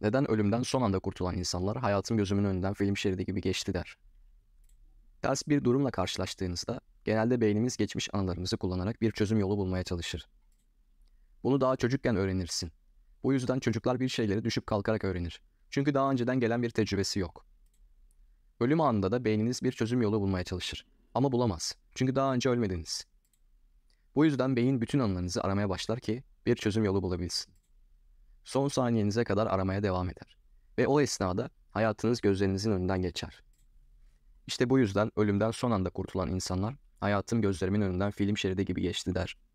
Neden ölümden son anda kurtulan insanlar hayatım gözümün önünden film şeridi gibi geçti der. Ters bir durumla karşılaştığınızda genelde beynimiz geçmiş anılarımızı kullanarak bir çözüm yolu bulmaya çalışır. Bunu daha çocukken öğrenirsin. Bu yüzden çocuklar bir şeyleri düşüp kalkarak öğrenir. Çünkü daha önceden gelen bir tecrübesi yok. Ölüm anında da beyniniz bir çözüm yolu bulmaya çalışır. Ama bulamaz. Çünkü daha önce ölmediniz. Bu yüzden beyin bütün anılarınızı aramaya başlar ki bir çözüm yolu bulabilsin son saniyenize kadar aramaya devam eder. Ve o esnada hayatınız gözlerinizin önünden geçer. İşte bu yüzden ölümden son anda kurtulan insanlar hayatım gözlerimin önünden film şeridi gibi geçti der.